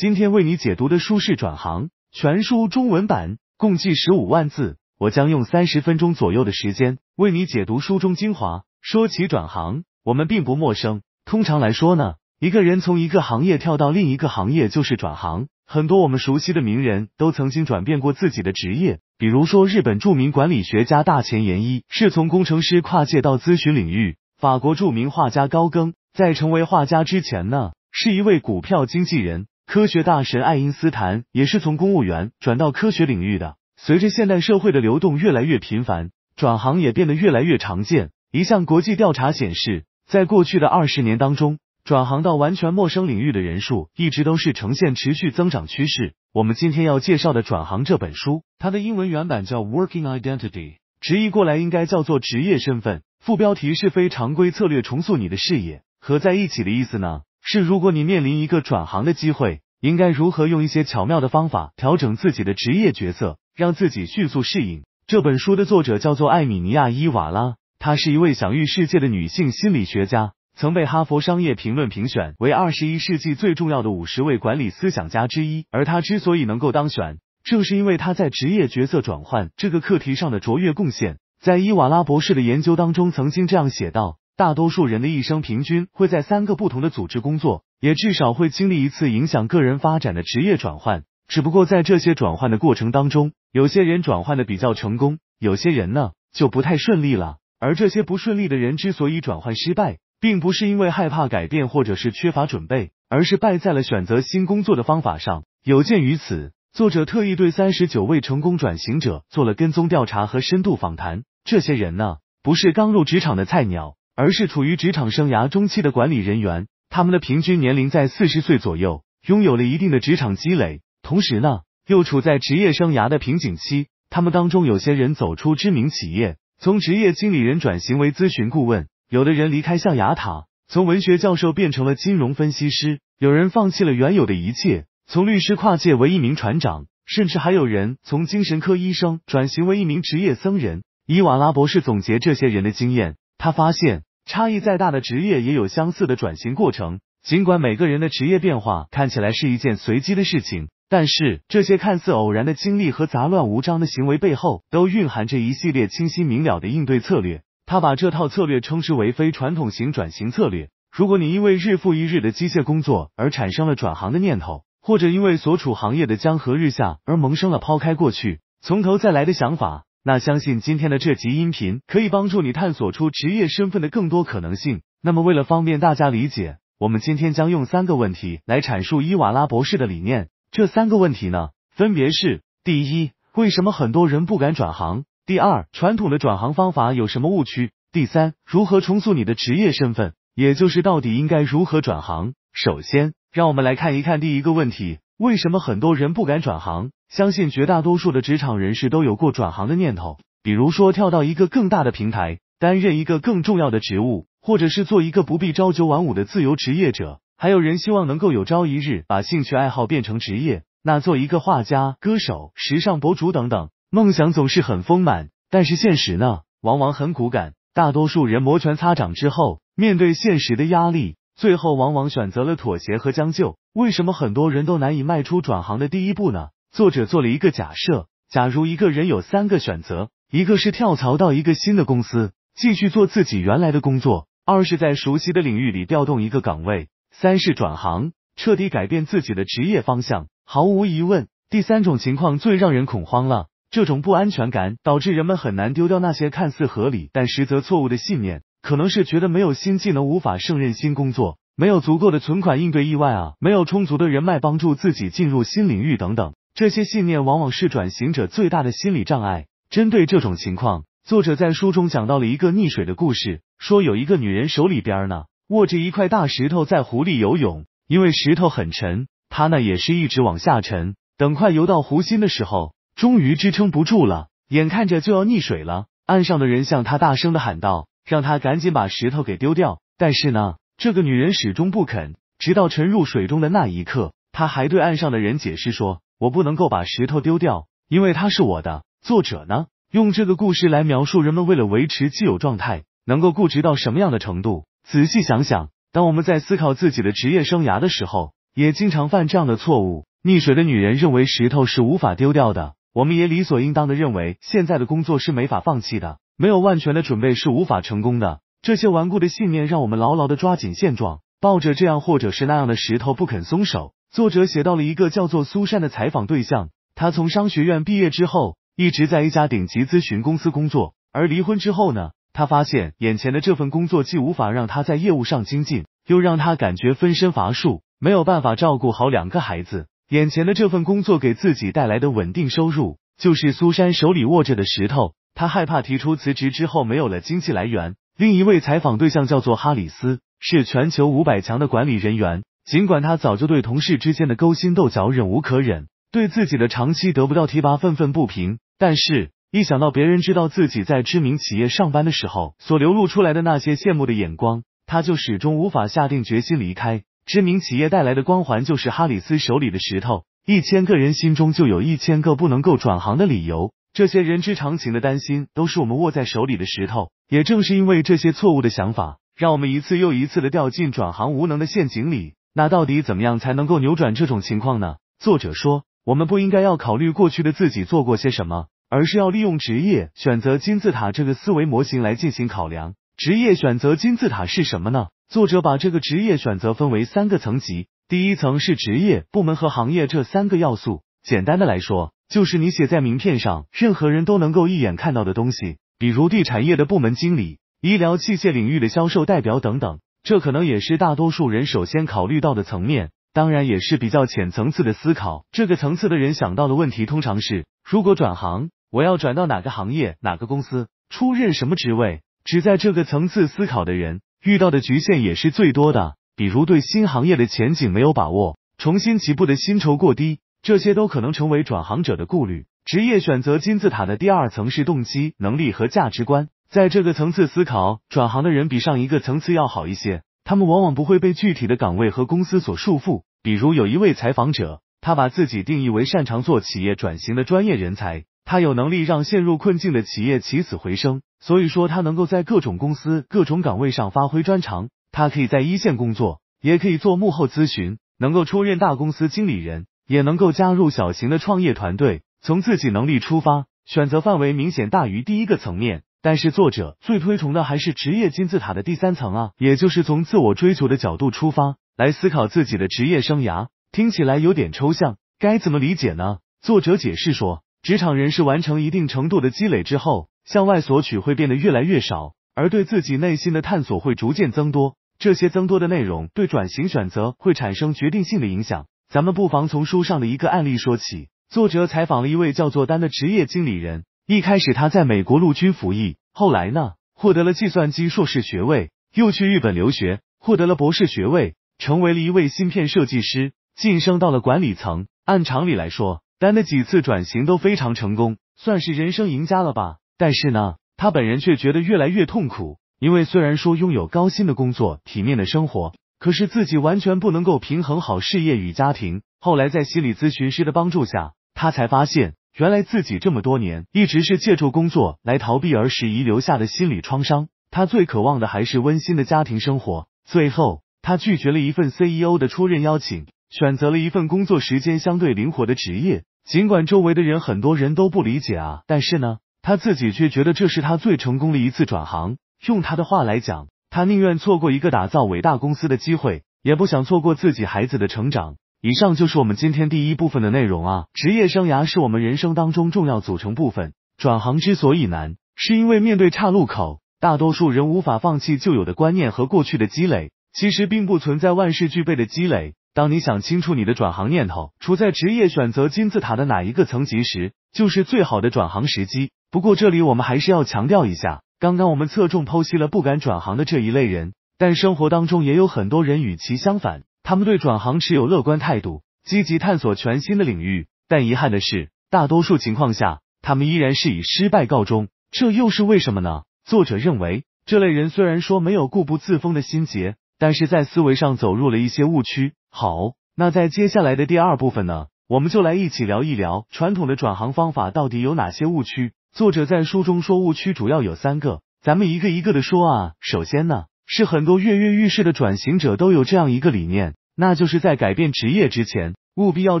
今天为你解读的《书是《转行》全书中文版，共计十五万字，我将用三十分钟左右的时间为你解读书中精华。说起转行，我们并不陌生。通常来说呢，一个人从一个行业跳到另一个行业就是转行。很多我们熟悉的名人都曾经转变过自己的职业，比如说日本著名管理学家大前研一是从工程师跨界到咨询领域，法国著名画家高更在成为画家之前呢，是一位股票经纪人。科学大神爱因斯坦也是从公务员转到科学领域的。随着现代社会的流动越来越频繁，转行也变得越来越常见。一项国际调查显示，在过去的二十年当中，转行到完全陌生领域的人数一直都是呈现持续增长趋势。我们今天要介绍的《转行》这本书，它的英文原版叫 Working Identity，直译过来应该叫做职业身份。副标题是“非常规策略重塑你的视野”，合在一起的意思呢？是，如果你面临一个转行的机会，应该如何用一些巧妙的方法调整自己的职业角色，让自己迅速适应？这本书的作者叫做艾米尼亚伊瓦拉，她是一位享誉世界的女性心理学家，曾被哈佛商业评论评选为二十一世纪最重要的五十位管理思想家之一。而她之所以能够当选，正是因为她在职业角色转换这个课题上的卓越贡献。在伊瓦拉博士的研究当中，曾经这样写道。大多数人的一生平均会在三个不同的组织工作，也至少会经历一次影响个人发展的职业转换。只不过在这些转换的过程当中，有些人转换的比较成功，有些人呢就不太顺利了。而这些不顺利的人之所以转换失败，并不是因为害怕改变或者是缺乏准备，而是败在了选择新工作的方法上。有鉴于此，作者特意对三十九位成功转型者做了跟踪调查和深度访谈。这些人呢，不是刚入职场的菜鸟。而是处于职场生涯中期的管理人员，他们的平均年龄在四十岁左右，拥有了一定的职场积累，同时呢，又处在职业生涯的瓶颈期。他们当中有些人走出知名企业，从职业经理人转型为咨询顾问；有的人离开象牙塔，从文学教授变成了金融分析师；有人放弃了原有的一切，从律师跨界为一名船长；甚至还有人从精神科医生转型为一名职业僧人。伊瓦拉博士总结这些人的经验，他发现。差异再大的职业也有相似的转型过程。尽管每个人的职业变化看起来是一件随机的事情，但是这些看似偶然的经历和杂乱无章的行为背后，都蕴含着一系列清晰明了的应对策略。他把这套策略称之为非传统型转型策略。如果你因为日复一日的机械工作而产生了转行的念头，或者因为所处行业的江河日下而萌生了抛开过去、从头再来的想法。那相信今天的这集音频可以帮助你探索出职业身份的更多可能性。那么为了方便大家理解，我们今天将用三个问题来阐述伊瓦拉博士的理念。这三个问题呢，分别是：第一，为什么很多人不敢转行？第二，传统的转行方法有什么误区？第三，如何重塑你的职业身份？也就是到底应该如何转行？首先，让我们来看一看第一个问题：为什么很多人不敢转行？相信绝大多数的职场人士都有过转行的念头，比如说跳到一个更大的平台，担任一个更重要的职务，或者是做一个不必朝九晚五的自由职业者。还有人希望能够有朝一日把兴趣爱好变成职业，那做一个画家、歌手、时尚博主等等。梦想总是很丰满，但是现实呢，往往很骨感。大多数人摩拳擦掌之后，面对现实的压力，最后往往选择了妥协和将就。为什么很多人都难以迈出转行的第一步呢？作者做了一个假设：假如一个人有三个选择，一个是跳槽到一个新的公司，继续做自己原来的工作；二是，在熟悉的领域里调动一个岗位；三是转行，彻底改变自己的职业方向。毫无疑问，第三种情况最让人恐慌了。这种不安全感导致人们很难丢掉那些看似合理但实则错误的信念，可能是觉得没有新技能无法胜任新工作，没有足够的存款应对意外啊，没有充足的人脉帮助自己进入新领域等等。这些信念往往是转型者最大的心理障碍。针对这种情况，作者在书中讲到了一个溺水的故事，说有一个女人手里边呢握着一块大石头在湖里游泳，因为石头很沉，她呢也是一直往下沉。等快游到湖心的时候，终于支撑不住了，眼看着就要溺水了，岸上的人向她大声的喊道：“让她赶紧把石头给丢掉。”但是呢，这个女人始终不肯，直到沉入水中的那一刻，她还对岸上的人解释说。我不能够把石头丢掉，因为它是我的。作者呢，用这个故事来描述人们为了维持既有状态，能够固执到什么样的程度？仔细想想，当我们在思考自己的职业生涯的时候，也经常犯这样的错误。溺水的女人认为石头是无法丢掉的，我们也理所应当的认为现在的工作是没法放弃的。没有万全的准备是无法成功的。这些顽固的信念让我们牢牢的抓紧现状，抱着这样或者是那样的石头不肯松手。作者写到了一个叫做苏珊的采访对象，他从商学院毕业之后，一直在一家顶级咨询公司工作。而离婚之后呢，他发现眼前的这份工作既无法让他在业务上精进，又让他感觉分身乏术，没有办法照顾好两个孩子。眼前的这份工作给自己带来的稳定收入，就是苏珊手里握着的石头。他害怕提出辞职之后没有了经济来源。另一位采访对象叫做哈里斯，是全球五百强的管理人员。尽管他早就对同事之间的勾心斗角忍无可忍，对自己的长期得不到提拔愤愤不平，但是，一想到别人知道自己在知名企业上班的时候所流露出来的那些羡慕的眼光，他就始终无法下定决心离开知名企业带来的光环。就是哈里斯手里的石头，一千个人心中就有一千个不能够转行的理由。这些人之常情的担心，都是我们握在手里的石头。也正是因为这些错误的想法，让我们一次又一次的掉进转行无能的陷阱里。那到底怎么样才能够扭转这种情况呢？作者说，我们不应该要考虑过去的自己做过些什么，而是要利用职业选择金字塔这个思维模型来进行考量。职业选择金字塔是什么呢？作者把这个职业选择分为三个层级，第一层是职业、部门和行业这三个要素。简单的来说，就是你写在名片上，任何人都能够一眼看到的东西，比如地产业的部门经理、医疗器械领域的销售代表等等。这可能也是大多数人首先考虑到的层面，当然也是比较浅层次的思考。这个层次的人想到的问题通常是：如果转行，我要转到哪个行业、哪个公司，出任什么职位？只在这个层次思考的人，遇到的局限也是最多的。比如对新行业的前景没有把握，重新起步的薪酬过低，这些都可能成为转行者的顾虑。职业选择金字塔的第二层是动机、能力和价值观。在这个层次思考转行的人比上一个层次要好一些，他们往往不会被具体的岗位和公司所束缚。比如有一位采访者，他把自己定义为擅长做企业转型的专业人才，他有能力让陷入困境的企业起死回生。所以说他能够在各种公司各种岗位上发挥专长，他可以在一线工作，也可以做幕后咨询，能够出任大公司经理人，也能够加入小型的创业团队。从自己能力出发，选择范围明显大于第一个层面。但是作者最推崇的还是职业金字塔的第三层啊，也就是从自我追求的角度出发来思考自己的职业生涯。听起来有点抽象，该怎么理解呢？作者解释说，职场人士完成一定程度的积累之后，向外索取会变得越来越少，而对自己内心的探索会逐渐增多。这些增多的内容对转型选择会产生决定性的影响。咱们不妨从书上的一个案例说起。作者采访了一位叫做丹的职业经理人。一开始他在美国陆军服役，后来呢，获得了计算机硕士学位，又去日本留学，获得了博士学位，成为了一位芯片设计师，晋升到了管理层。按常理来说，丹的几次转型都非常成功，算是人生赢家了吧。但是呢，他本人却觉得越来越痛苦，因为虽然说拥有高薪的工作、体面的生活，可是自己完全不能够平衡好事业与家庭。后来在心理咨询师的帮助下，他才发现。原来自己这么多年一直是借助工作来逃避儿时遗留下的心理创伤。他最渴望的还是温馨的家庭生活。最后，他拒绝了一份 CEO 的出任邀请，选择了一份工作时间相对灵活的职业。尽管周围的人很多人都不理解啊，但是呢，他自己却觉得这是他最成功的一次转行。用他的话来讲，他宁愿错过一个打造伟大公司的机会，也不想错过自己孩子的成长。以上就是我们今天第一部分的内容啊。职业生涯是我们人生当中重要组成部分。转行之所以难，是因为面对岔路口，大多数人无法放弃旧有的观念和过去的积累。其实并不存在万事俱备的积累。当你想清楚你的转行念头，处在职业选择金字塔的哪一个层级时，就是最好的转行时机。不过这里我们还是要强调一下，刚刚我们侧重剖析了不敢转行的这一类人，但生活当中也有很多人与其相反。他们对转行持有乐观态度，积极探索全新的领域，但遗憾的是，大多数情况下，他们依然是以失败告终。这又是为什么呢？作者认为，这类人虽然说没有固步自封的心结，但是在思维上走入了一些误区。好，那在接下来的第二部分呢，我们就来一起聊一聊传统的转行方法到底有哪些误区。作者在书中说，误区主要有三个，咱们一个一个的说啊。首先呢。是很多跃跃欲试的转型者都有这样一个理念，那就是在改变职业之前，务必要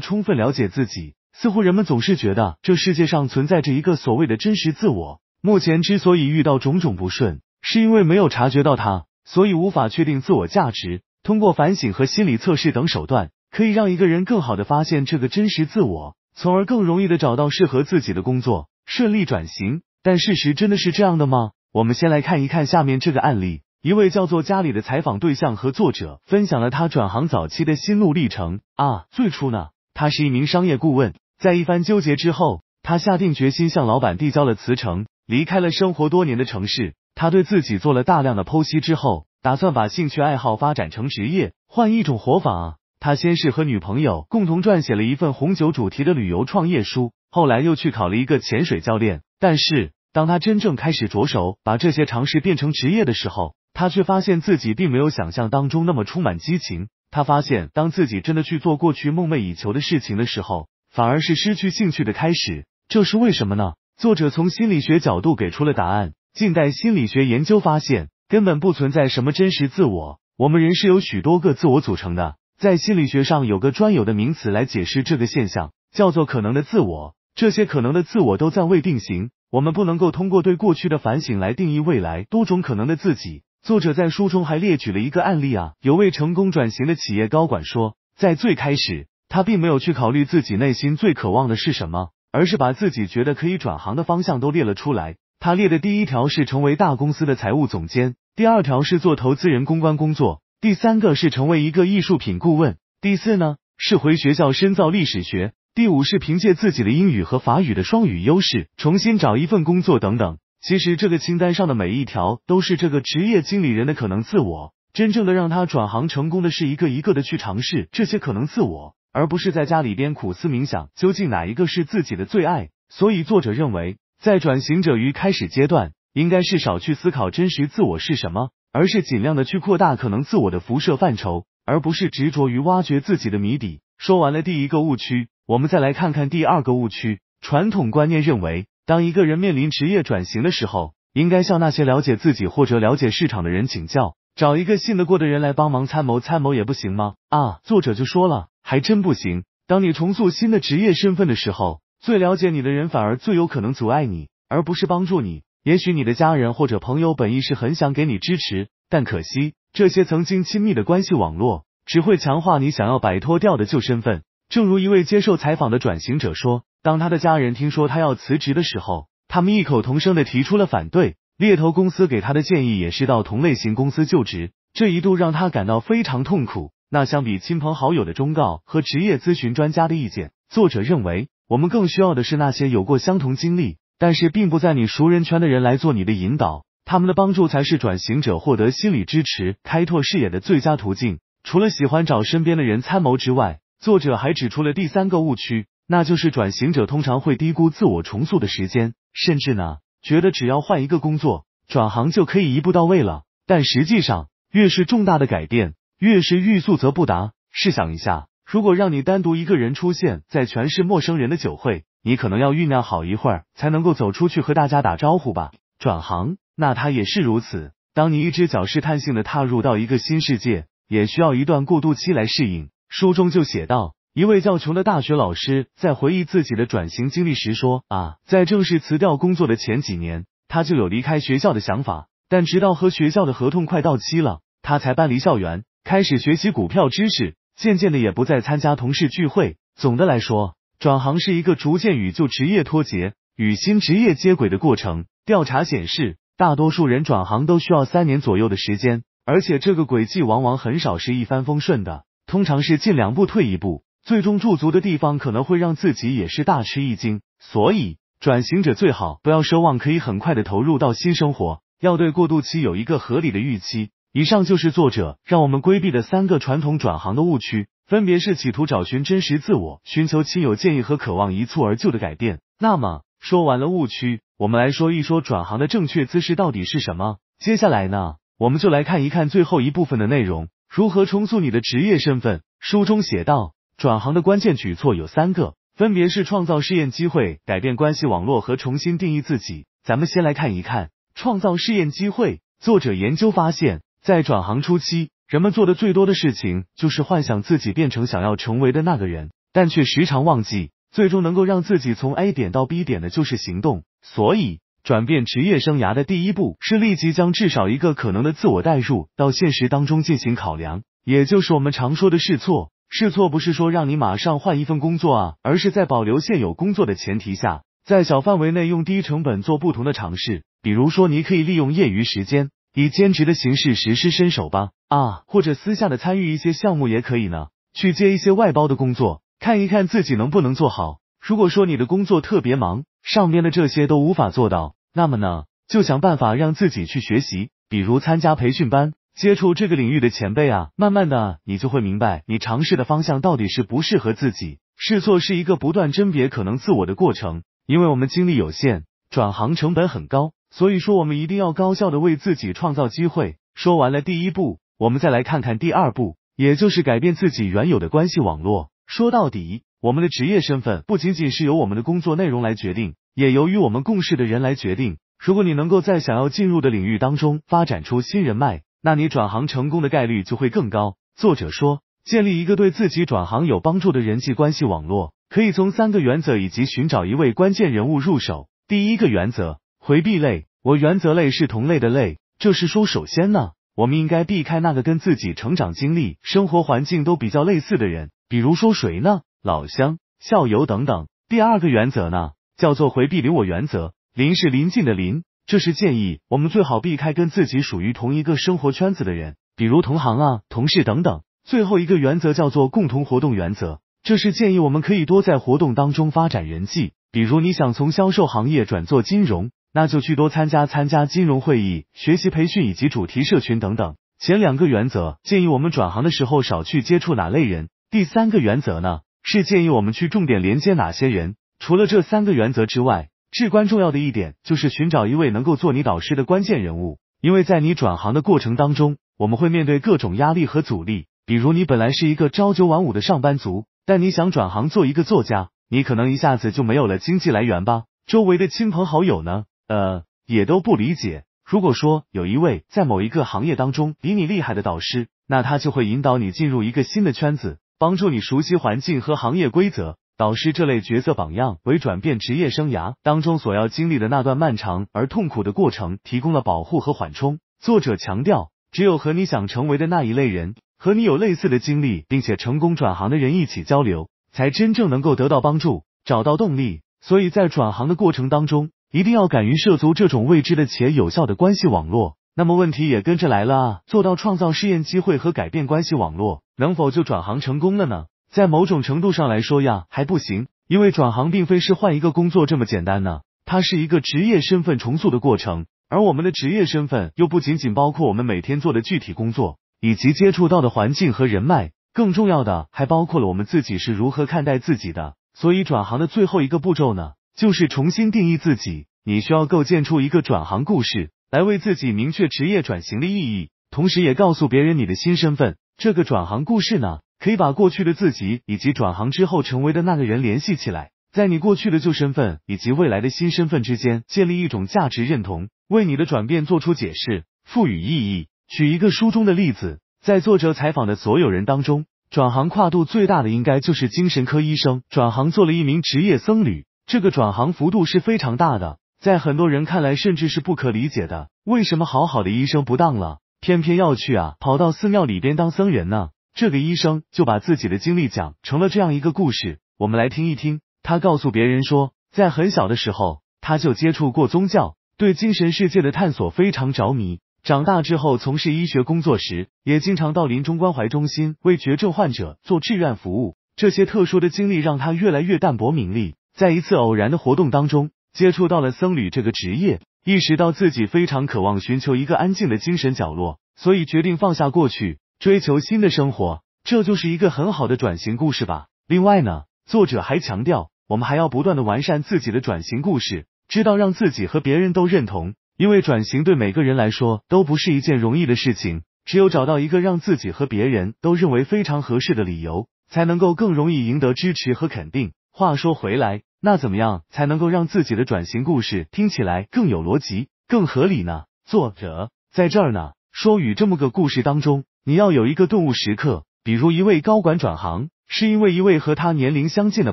充分了解自己。似乎人们总是觉得，这世界上存在着一个所谓的真实自我。目前之所以遇到种种不顺，是因为没有察觉到它，所以无法确定自我价值。通过反省和心理测试等手段，可以让一个人更好的发现这个真实自我，从而更容易的找到适合自己的工作，顺利转型。但事实真的是这样的吗？我们先来看一看下面这个案例。一位叫做家里的采访对象和作者分享了他转行早期的心路历程啊。最初呢，他是一名商业顾问，在一番纠结之后，他下定决心向老板递交了辞呈，离开了生活多年的城市。他对自己做了大量的剖析之后，打算把兴趣爱好发展成职业，换一种活法。他先是和女朋友共同撰写了一份红酒主题的旅游创业书，后来又去考了一个潜水教练。但是，当他真正开始着手把这些尝试变成职业的时候，他却发现自己并没有想象当中那么充满激情。他发现，当自己真的去做过去梦寐以求的事情的时候，反而是失去兴趣的开始。这是为什么呢？作者从心理学角度给出了答案。近代心理学研究发现，根本不存在什么真实自我。我们人是由许多个自我组成的，在心理学上有个专有的名词来解释这个现象，叫做可能的自我。这些可能的自我都暂未定型，我们不能够通过对过去的反省来定义未来多种可能的自己。作者在书中还列举了一个案例啊，有位成功转型的企业高管说，在最开始，他并没有去考虑自己内心最渴望的是什么，而是把自己觉得可以转行的方向都列了出来。他列的第一条是成为大公司的财务总监，第二条是做投资人公关工作，第三个是成为一个艺术品顾问，第四呢是回学校深造历史学，第五是凭借自己的英语和法语的双语优势重新找一份工作等等。其实这个清单上的每一条都是这个职业经理人的可能自我。真正的让他转行成功的是一个一个的去尝试这些可能自我，而不是在家里边苦思冥想究竟哪一个是自己的最爱。所以作者认为，在转型者于开始阶段，应该是少去思考真实自我是什么，而是尽量的去扩大可能自我的辐射范畴，而不是执着于挖掘自己的谜底。说完了第一个误区，我们再来看看第二个误区。传统观念认为。当一个人面临职业转型的时候，应该向那些了解自己或者了解市场的人请教，找一个信得过的人来帮忙参谋。参谋也不行吗？啊，作者就说了，还真不行。当你重塑新的职业身份的时候，最了解你的人反而最有可能阻碍你，而不是帮助你。也许你的家人或者朋友本意是很想给你支持，但可惜，这些曾经亲密的关系网络只会强化你想要摆脱掉的旧身份。正如一位接受采访的转型者说。当他的家人听说他要辞职的时候，他们异口同声的提出了反对。猎头公司给他的建议也是到同类型公司就职，这一度让他感到非常痛苦。那相比亲朋好友的忠告和职业咨询专家的意见，作者认为，我们更需要的是那些有过相同经历，但是并不在你熟人圈的人来做你的引导。他们的帮助才是转型者获得心理支持、开拓视野的最佳途径。除了喜欢找身边的人参谋之外，作者还指出了第三个误区。那就是转型者通常会低估自我重塑的时间，甚至呢，觉得只要换一个工作、转行就可以一步到位了。但实际上，越是重大的改变，越是欲速则不达。试想一下，如果让你单独一个人出现在全是陌生人的酒会，你可能要酝酿好一会儿才能够走出去和大家打招呼吧。转行，那他也是如此。当你一只脚试探性的踏入到一个新世界，也需要一段过渡期来适应。书中就写道。一位叫穷的大学老师在回忆自己的转型经历时说：“啊，在正式辞掉工作的前几年，他就有离开学校的想法，但直到和学校的合同快到期了，他才搬离校园，开始学习股票知识。渐渐的，也不再参加同事聚会。总的来说，转行是一个逐渐与旧职业脱节、与新职业接轨的过程。调查显示，大多数人转行都需要三年左右的时间，而且这个轨迹往往很少是一帆风顺的，通常是进两步退一步。”最终驻足的地方可能会让自己也是大吃一惊，所以转型者最好不要奢望可以很快的投入到新生活，要对过渡期有一个合理的预期。以上就是作者让我们规避的三个传统转行的误区，分别是企图找寻真实自我、寻求亲友建议和渴望一蹴而就的改变。那么说完了误区，我们来说一说转行的正确姿势到底是什么。接下来呢，我们就来看一看最后一部分的内容：如何重塑你的职业身份。书中写道。转行的关键举措有三个，分别是创造试验机会、改变关系网络和重新定义自己。咱们先来看一看创造试验机会。作者研究发现，在转行初期，人们做的最多的事情就是幻想自己变成想要成为的那个人，但却时常忘记，最终能够让自己从 A 点到 B 点的就是行动。所以，转变职业生涯的第一步是立即将至少一个可能的自我代入到现实当中进行考量，也就是我们常说的试错。试错不是说让你马上换一份工作啊，而是在保留现有工作的前提下，在小范围内用低成本做不同的尝试。比如说，你可以利用业余时间，以兼职的形式实施伸手吧啊，或者私下的参与一些项目也可以呢，去接一些外包的工作，看一看自己能不能做好。如果说你的工作特别忙，上面的这些都无法做到，那么呢，就想办法让自己去学习，比如参加培训班。接触这个领域的前辈啊，慢慢的你就会明白，你尝试的方向到底是不适合自己。试错是一个不断甄别可能自我的过程，因为我们精力有限，转行成本很高，所以说我们一定要高效的为自己创造机会。说完了第一步，我们再来看看第二步，也就是改变自己原有的关系网络。说到底，我们的职业身份不仅仅是由我们的工作内容来决定，也由于我们共事的人来决定。如果你能够在想要进入的领域当中发展出新人脉。那你转行成功的概率就会更高。作者说，建立一个对自己转行有帮助的人际关系网络，可以从三个原则以及寻找一位关键人物入手。第一个原则，回避类我原则类是同类的类，这是说首先呢，我们应该避开那个跟自己成长经历、生活环境都比较类似的人，比如说谁呢？老乡、校友等等。第二个原则呢，叫做回避离我原则，邻是邻近的邻。这是建议，我们最好避开跟自己属于同一个生活圈子的人，比如同行啊、同事等等。最后一个原则叫做共同活动原则，这是建议我们可以多在活动当中发展人际。比如你想从销售行业转做金融，那就去多参加参加金融会议、学习培训以及主题社群等等。前两个原则建议我们转行的时候少去接触哪类人。第三个原则呢，是建议我们去重点连接哪些人。除了这三个原则之外。至关重要的一点就是寻找一位能够做你导师的关键人物，因为在你转行的过程当中，我们会面对各种压力和阻力。比如你本来是一个朝九晚五的上班族，但你想转行做一个作家，你可能一下子就没有了经济来源吧？周围的亲朋好友呢？呃，也都不理解。如果说有一位在某一个行业当中比你厉害的导师，那他就会引导你进入一个新的圈子，帮助你熟悉环境和行业规则。导师这类角色榜样，为转变职业生涯当中所要经历的那段漫长而痛苦的过程提供了保护和缓冲。作者强调，只有和你想成为的那一类人，和你有类似的经历并且成功转行的人一起交流，才真正能够得到帮助，找到动力。所以在转行的过程当中，一定要敢于涉足这种未知的且有效的关系网络。那么问题也跟着来了啊，做到创造试验机会和改变关系网络，能否就转行成功了呢？在某种程度上来说呀，还不行，因为转行并非是换一个工作这么简单呢。它是一个职业身份重塑的过程，而我们的职业身份又不仅仅包括我们每天做的具体工作，以及接触到的环境和人脉，更重要的还包括了我们自己是如何看待自己的。所以，转行的最后一个步骤呢，就是重新定义自己。你需要构建出一个转行故事，来为自己明确职业转型的意义，同时也告诉别人你的新身份。这个转行故事呢？可以把过去的自己以及转行之后成为的那个人联系起来，在你过去的旧身份以及未来的新身份之间建立一种价值认同，为你的转变做出解释，赋予意义。举一个书中的例子，在作者采访的所有人当中，转行跨度最大的应该就是精神科医生转行做了一名职业僧侣，这个转行幅度是非常大的，在很多人看来甚至是不可理解的：为什么好好的医生不当了，偏偏要去啊，跑到寺庙里边当僧人呢？这个医生就把自己的经历讲成了这样一个故事，我们来听一听。他告诉别人说，在很小的时候他就接触过宗教，对精神世界的探索非常着迷。长大之后从事医学工作时，也经常到临终关怀中心为绝症患者做志愿服务。这些特殊的经历让他越来越淡泊名利。在一次偶然的活动当中，接触到了僧侣这个职业，意识到自己非常渴望寻求一个安静的精神角落，所以决定放下过去。追求新的生活，这就是一个很好的转型故事吧。另外呢，作者还强调，我们还要不断的完善自己的转型故事，知道让自己和别人都认同。因为转型对每个人来说都不是一件容易的事情，只有找到一个让自己和别人都认为非常合适的理由，才能够更容易赢得支持和肯定。话说回来，那怎么样才能够让自己的转型故事听起来更有逻辑、更合理呢？作者在这儿呢，说与这么个故事当中。你要有一个顿悟时刻，比如一位高管转行，是因为一位和他年龄相近的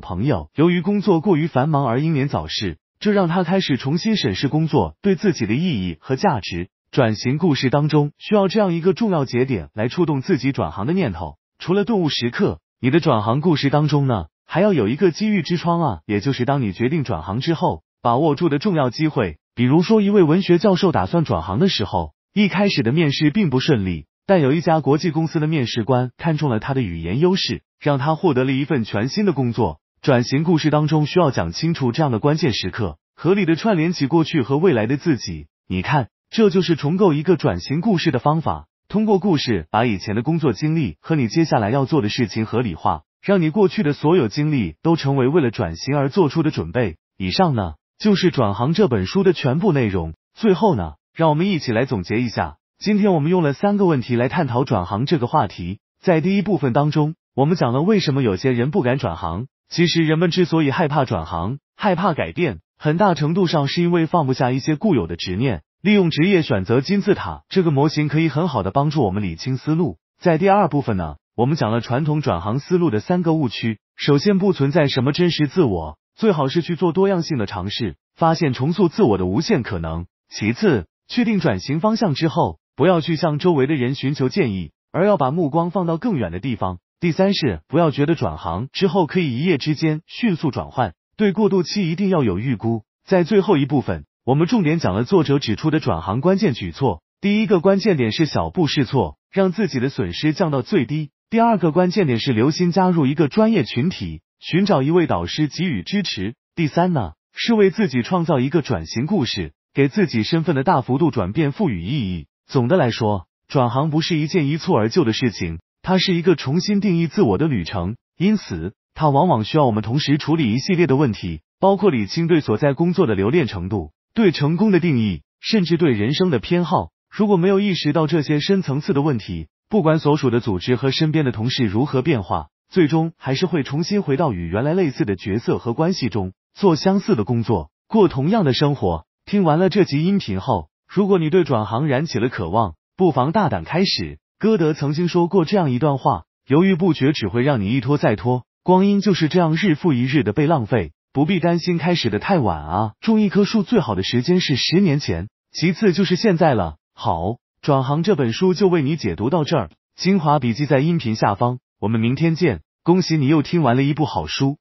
朋友由于工作过于繁忙而英年早逝，这让他开始重新审视工作对自己的意义和价值。转型故事当中需要这样一个重要节点来触动自己转行的念头。除了顿悟时刻，你的转行故事当中呢，还要有一个机遇之窗啊，也就是当你决定转行之后，把握住的重要机会。比如说一位文学教授打算转行的时候，一开始的面试并不顺利。但有一家国际公司的面试官看中了他的语言优势，让他获得了一份全新的工作。转型故事当中需要讲清楚这样的关键时刻，合理的串联起过去和未来的自己。你看，这就是重构一个转型故事的方法。通过故事把以前的工作经历和你接下来要做的事情合理化，让你过去的所有经历都成为为了转型而做出的准备。以上呢，就是转行这本书的全部内容。最后呢，让我们一起来总结一下。今天我们用了三个问题来探讨转行这个话题。在第一部分当中，我们讲了为什么有些人不敢转行。其实人们之所以害怕转行、害怕改变，很大程度上是因为放不下一些固有的执念。利用职业选择金字塔这个模型，可以很好的帮助我们理清思路。在第二部分呢，我们讲了传统转行思路的三个误区。首先，不存在什么真实自我，最好是去做多样性的尝试，发现重塑自我的无限可能。其次，确定转型方向之后。不要去向周围的人寻求建议，而要把目光放到更远的地方。第三是不要觉得转行之后可以一夜之间迅速转换，对过渡期一定要有预估。在最后一部分，我们重点讲了作者指出的转行关键举措。第一个关键点是小步试错，让自己的损失降到最低。第二个关键点是留心加入一个专业群体，寻找一位导师给予支持。第三呢，是为自己创造一个转型故事，给自己身份的大幅度转变赋予意义。总的来说，转行不是一件一蹴而就的事情，它是一个重新定义自我的旅程。因此，它往往需要我们同时处理一系列的问题，包括理清对所在工作的留恋程度、对成功的定义，甚至对人生的偏好。如果没有意识到这些深层次的问题，不管所属的组织和身边的同事如何变化，最终还是会重新回到与原来类似的角色和关系中，做相似的工作，过同样的生活。听完了这集音频后。如果你对转行燃起了渴望，不妨大胆开始。歌德曾经说过这样一段话：犹豫不决只会让你一拖再拖，光阴就是这样日复一日的被浪费。不必担心开始的太晚啊，种一棵树最好的时间是十年前，其次就是现在了。好，转行这本书就为你解读到这儿，精华笔记在音频下方，我们明天见。恭喜你又听完了一部好书。